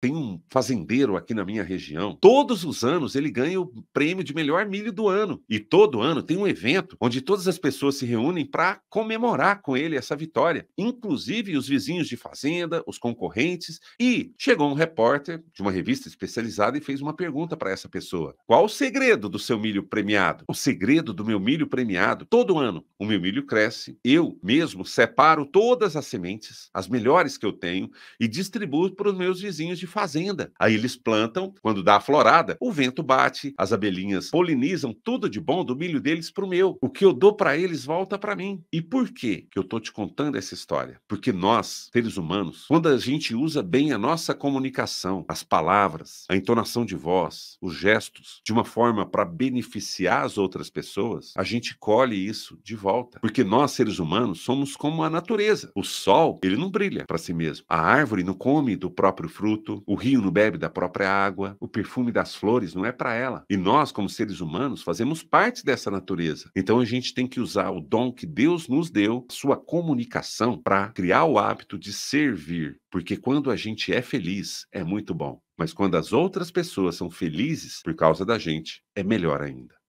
tem um fazendeiro aqui na minha região. Todos os anos ele ganha o prêmio de melhor milho do ano. E todo ano tem um evento onde todas as pessoas se reúnem para comemorar com ele essa vitória, inclusive os vizinhos de fazenda, os concorrentes. E chegou um repórter de uma revista especializada e fez uma pergunta para essa pessoa: Qual o segredo do seu milho premiado? O segredo do meu milho premiado? Todo ano o meu milho cresce. Eu mesmo separo todas as sementes, as melhores que eu tenho, e distribuo para os meus vizinhos de fazenda. Aí eles plantam, quando dá a florada, o vento bate, as abelhinhas polinizam tudo de bom do milho deles para o meu. O que eu dou para eles volta para mim. E por que que eu estou te contando essa história? Porque nós, seres humanos, quando a gente usa bem a nossa comunicação, as palavras, a entonação de voz, os gestos, de uma forma para beneficiar as outras pessoas, a gente colhe isso de volta. Porque nós, seres humanos, somos como a natureza. O sol, ele não brilha para si mesmo. A árvore não come do próprio fruto, o rio não bebe da própria água, o perfume das flores não é para ela. E nós, como seres humanos, fazemos parte dessa natureza. Então a gente tem que usar o dom que Deus nos deu, sua comunicação, para criar o hábito de servir. Porque quando a gente é feliz, é muito bom. Mas quando as outras pessoas são felizes por causa da gente, é melhor ainda.